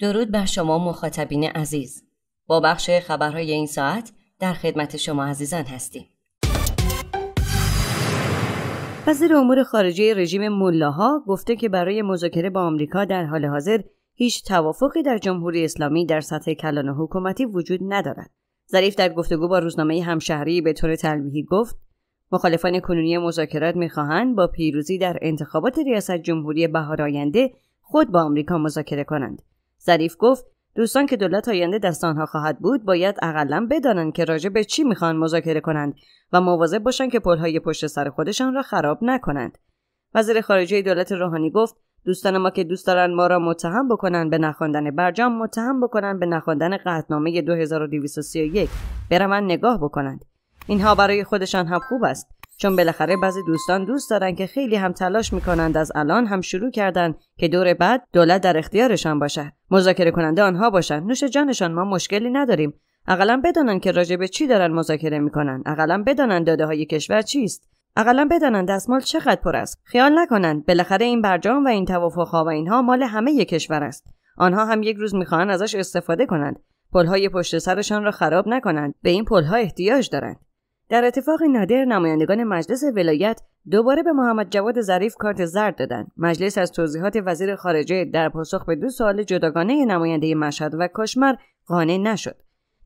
درود بر شما مخاطبین عزیز با بخش خبرهای این ساعت در خدمت شما عزیزان هستیم وزیر امور خارجه رژیم ملاها گفته که برای مذاکره با آمریکا در حال حاضر هیچ توافقی در جمهوری اسلامی در سطح کلان حکومتی وجود ندارد ظریف در گفتگو با روزنامه همشهری به طور تلویحی گفت مخالفان کنونی مذاکرات میخواهند با پیروزی در انتخابات ریاست جمهوری بهار آینده خود با آمریکا مذاکره کنند ظریف گفت دوستان که دولت آینده دست آنها خواهد بود باید اقلا بدانند که راجع به چی میخوان مذاکره کنند و مواظب باشند که پلهای پشت سر خودشان را خراب نکنند وزیر خارجه دولت روحانی گفت دوستان ما که دوست دارند ما را متهم بکنند به نخواندن برجام متهم بکنند به نخواندن قطعنامه 2231 بروند نگاه بکنند اینها برای خودشان هم خوب است چون بالاخره بعضی دوستان دوست دارن که خیلی هم تلاش میکنند از الان هم شروع کردن که دور بعد دولت در اختیارشان باشد مذاکره کننده آنها باشند نوش جانشان ما مشکلی نداریم اقلا بدانند که راجع به چی دارن مذاکره میکنن اقلا بدانند داده های کشور چیست اقلا بدانند دستمال چقدر پر است خیال نکنند بالاخره این برجام و این توافقها و اینها مال همه کشور است آنها هم یک روز میخواهند ازش استفاده کنند پلهای پشت سرشان را خراب نکنند به این پلها احتیاج دارند در اتفاق نادر نمایندگان مجلس ولایت دوباره به محمد جواد ظریف کارت زرد دادند مجلس از توضیحات وزیر خارجه در پاسخ به دو سوال جداگانه نماینده مشهد و کشمر قانع نشد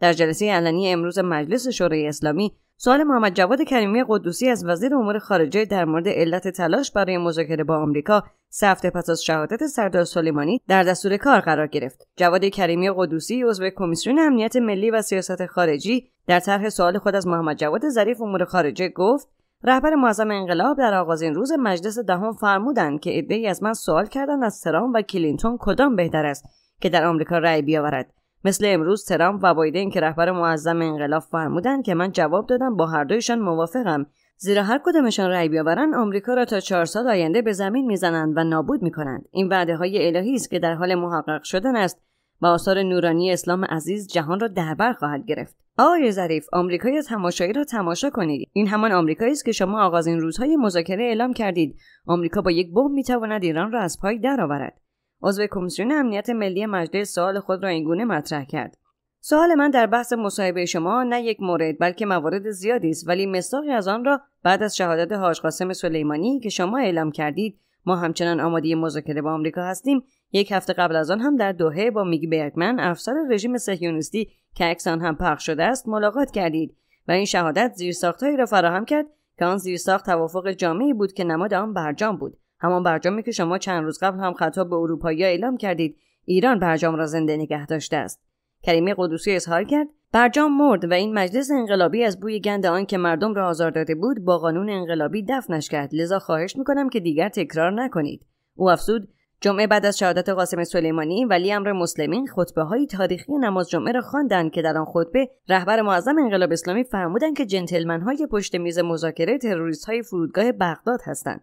در جلسه علنی امروز مجلس شورای اسلامی سوال محمد جواد کریمی قدوسی از وزیر امور خارجه در مورد علت تلاش برای مذاکره با آمریکا سه پس از شهادت سردار سلیمانی در دستور کار قرار گرفت جواد کریمی قدوسی عضو کمیسیون امنیت ملی و سیاست خارجی در طرح سوال خود از محمد جواد ظریف امور خارجه گفت رهبر معظم انقلاب در آغاز این روز مجلس دهم فرمودند که عدهای از من سوال کردند از ترامپ و کلینتون کدام بهتر است که در آمریکا رأی بیاورد مثل امروز ترامپ و بایدن که رهبر معظم انقلاب فرمودند که من جواب دادم با هر دویشان موافقم زیرا هر کدامشان رأی بیاورند آمریکا را تا چهار سال آینده به زمین میزنند و نابود میکنند این وعده های الهی است که در حال محقق شدن است و آثار نورانی اسلام عزیز جهان را دربر خواهد گرفت آقای ظریف آمریکای تماشایی را تماشا کنید این همان آمریکایی است که شما آغازین روزهای مذاکره اعلام کردید آمریکا با یک بمب میتواند ایران را از پای درآورد عضو کمیسیون امنیت ملی مجلس سوال خود را اینگونه مطرح کرد سوال من در بحث مصاحبه شما نه یک مورد بلکه موارد زیادی است ولی مصداقی از آن را بعد از شهادت حاج قاسم سلیمانی که شما اعلام کردید ما همچنان آماده مذاکره با آمریکا هستیم یک هفته قبل از آن هم در دوحه با میگ برگمن افسر رژیم صهیونیستی که عکس هم پخش شده است ملاقات کردید و این شهادت زیرساختهایی را فراهم کرد که آن زیرساخت توافق جامعی بود که نماد آن برجام بود همان برجامی که شما چند روز قبل هم خطاب به اروپایی اعلام کردید ایران برجام را زنده نگه داشته است کریمی قدوسی اظهار کرد برجام مرد و این مجلس انقلابی از بوی گند آن که مردم را آزار داده بود با قانون انقلابی دفنش کرد لذا خواهش میکنم که دیگر تکرار نکنید او افزود جمعه بعد از شهادت قاسم سلیمانی ولی امر مسلمین خطبه های تاریخی نماز جمعه را خواندند که در آن خطبه رهبر معظم انقلاب اسلامی فرمودند که جنتلمن های پشت میز مذاکره تروریست های فرودگاه بغداد هستند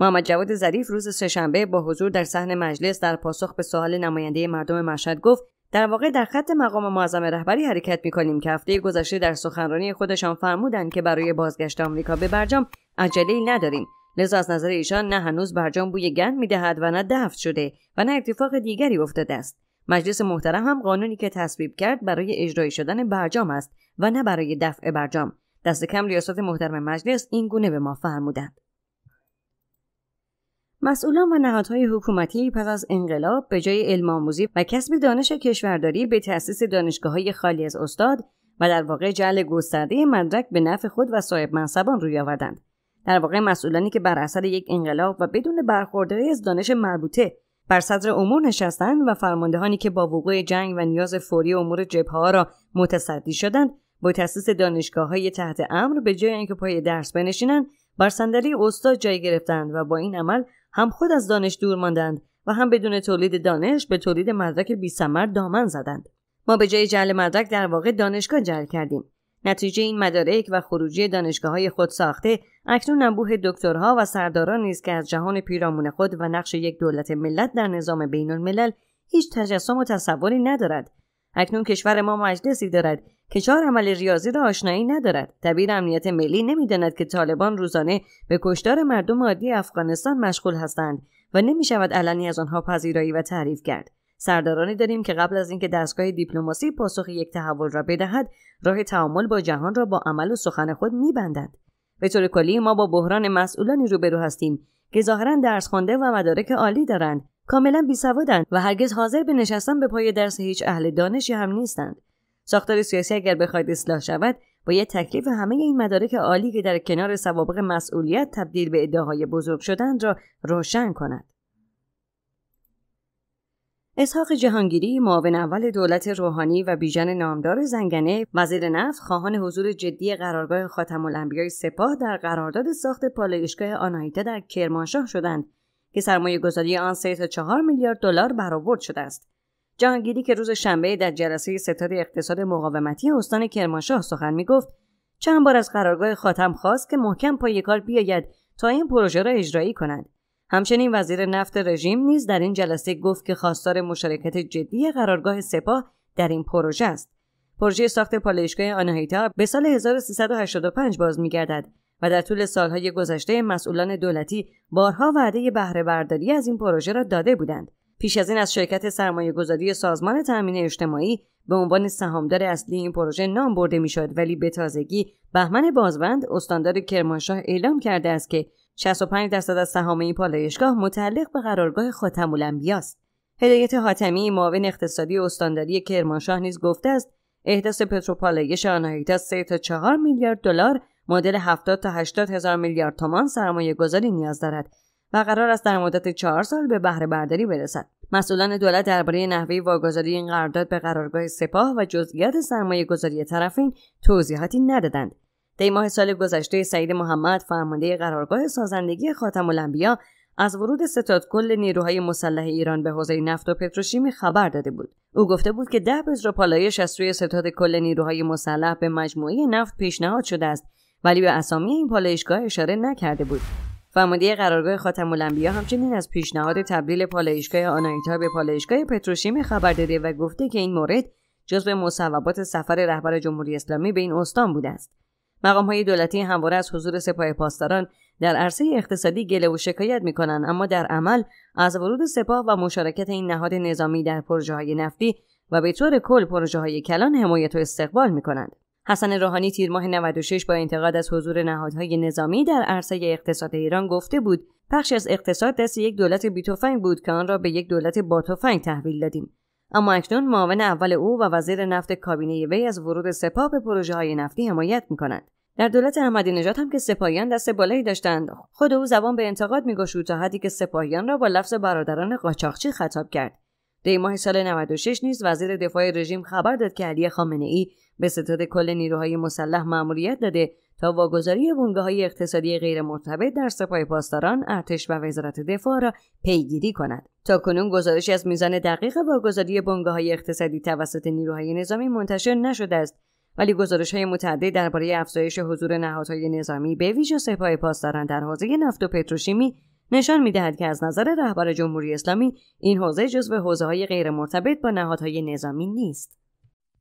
محمد جواد ظریف روز سهشنبه با حضور در صحن مجلس در پاسخ به سوال نماینده مردم مشهد گفت در واقع در خط مقام معظم رهبری حرکت کنیم که هفته گذشته در سخنرانی خودشان فرمودند که برای بازگشت آمریکا به برجام عجله نداریم لذا از نظر ایشان نه هنوز برجام بوی گند میدهد و نه دفع شده و نه اتفاق دیگری افتاده است مجلس محترم هم قانونی که تصویب کرد برای اجرایی شدن برجام است و نه برای دفع برجام دست کم ریاست محترم مجلس این گونه به ما فرمودند مسئولان و نهادهای حکومتی پس از انقلاب به جای علم آموزی و کسب دانش کشورداری به تأسیس دانشگاه های خالی از استاد و در واقع جعل گسترده مدرک به نفع خود و صاحب منصبان روی آوردند در واقع مسئولانی که بر اثر یک انقلاب و بدون برخورداری از دانش مربوطه بر صدر امور نشستند و فرماندهانی که با وقوع جنگ و نیاز فوری امور جبهه را متصدی شدند با تأسیس دانشگاه های تحت امر به جای اینکه پای درس بنشینند بر صندلی استاد جای گرفتند و با این عمل هم خود از دانش دور ماندند و هم بدون تولید دانش به تولید مدرک بیثمر دامن زدند ما به جای جعل مدرک در واقع دانشگاه جعل کردیم نتیجه این مدارک و خروجی دانشگاه های خود ساخته اکنون انبوه دکترها و سرداران نیست که از جهان پیرامون خود و نقش یک دولت ملت در نظام بین الملل هیچ تجسم و تصوری ندارد اکنون کشور ما مجلسی دارد چهار عمل ریاضی را آشنایی ندارد دبیر امنیت ملی نمیداند که طالبان روزانه به کشتار مردم عادی افغانستان مشغول هستند و نمیشود علنی از آنها پذیرایی و تعریف کرد سردارانی داریم که قبل از اینکه دستگاه دیپلماسی پاسخ یک تحول را بدهد راه تعامل با جهان را با عمل و سخن خود میبندند به طور کلی ما با بحران مسئولانی روبرو هستیم که ظاهرا درس خوانده و مدارک عالی دارند کاملا بیسوادند و هرگز حاضر به نشستن به پای درس هیچ اهل دانشی هم نیستند ساختار سیاسی اگر بخواید اصلاح شود باید تکلیف همه این مدارک عالی که در کنار سوابق مسئولیت تبدیل به ادعاهای بزرگ شدن را روشن کند اسحاق جهانگیری معاون اول دولت روحانی و بیژن نامدار زنگنه وزیر نفت خواهان حضور جدی قرارگاه خاتم الانبیای سپاه در قرارداد ساخت پالایشگاه آنایتا در کرمانشاه شدند که سرمایه گذاری آن سه تا چهار میلیارد دلار برآورد شده است جهانگیری که روز شنبه در جلسه ستاد اقتصاد مقاومتی استان کرمانشاه سخن میگفت چند بار از قرارگاه خاتم خواست که محکم پای کار بیاید تا این پروژه را اجرایی کنند. همچنین وزیر نفت رژیم نیز در این جلسه گفت که خواستار مشارکت جدی قرارگاه سپاه در این پروژه است پروژه ساخت پالایشگاه آناهیتا به سال 1385 باز میگردد و در طول سالهای گذشته مسئولان دولتی بارها وعده بهره از این پروژه را داده بودند پیش از این از شرکت سرمایه گذاری سازمان تأمین اجتماعی به عنوان سهامدار اصلی این پروژه نام برده میشد ولی به تازگی بهمن بازوند استاندار کرمانشاه اعلام کرده است که 65 درصد از سهام این پالایشگاه متعلق به قرارگاه خاتم است هدایت حاتمی معاون اقتصادی استانداری کرمانشاه نیز گفته است احداث پتروپالایش آناهیتا 3 تا 4 میلیارد دلار مدل 70 تا 80 هزار میلیارد تومان سرمایه گذاری نیاز دارد و قرار است در مدت چهار سال به بهره برداری برسد مسئولان دولت درباره نحوه واگذاری این قرارداد به قرارگاه سپاه و جزئیات سرمایه گذاری طرفین توضیحاتی ندادند ماه سال گذشته سعید محمد فرمانده قرارگاه سازندگی خاتم الانبیا از ورود ستاد کل نیروهای مسلح ایران به حوزه نفت و پتروشیمی خبر داده بود او گفته بود که ده بزر پالایش از سوی ستاد کل نیروهای مسلح به مجموعه نفت پیشنهاد شده است ولی به اسامی این پالایشگاه اشاره نکرده بود فرمانده قرارگاه خاتم الانبیا همچنین از پیشنهاد تبدیل پالایشگاه آنایتا به پالایشگاه پتروشیمی خبر داده و گفته که این مورد جزو مصوبات سفر رهبر جمهوری اسلامی به این استان بوده است مقام های دولتی همواره از حضور سپاه پاسداران در عرصه اقتصادی گله و شکایت می اما در عمل از ورود سپاه و مشارکت این نهاد نظامی در پروژه های نفتی و به طور کل پروژه های کلان حمایت و استقبال می کنند. حسن روحانی تیر ماه 96 با انتقاد از حضور نهادهای نظامی در عرصه اقتصاد ایران گفته بود بخشی از اقتصاد دست یک دولت بیتوفنگ بود که آن را به یک دولت باتوفنگ تحویل دادیم اما اکنون معاون اول او و وزیر نفت کابینه وی از ورود سپاه به پروژه های نفتی حمایت میکنند در دولت احمدی نژاد هم که سپاهیان دست بالایی داشتند خود او زبان به انتقاد میگشود تا حدی که سپاهیان را با لفظ برادران قاچاقچی خطاب کرد دی ماه سال 96 نیز وزیر دفاع رژیم خبر داد که علی خامنه ای به ستاد کل نیروهای مسلح مأموریت داده تا واگذاری بونگه های اقتصادی غیر مرتبط در سپاه پاسداران ارتش و وزارت دفاع را پیگیری کند تا کنون گزارشی از میزان دقیق واگذاری بونگه های اقتصادی توسط نیروهای نظامی منتشر نشده است ولی گزارش های متعدد درباره افزایش حضور نهادهای نظامی به ویژه سپاه پاسداران در حوزه نفت و پتروشیمی نشان میدهد که از نظر رهبر جمهوری اسلامی این حوزه جزو حوزه های غیر مرتبط با نهادهای نظامی نیست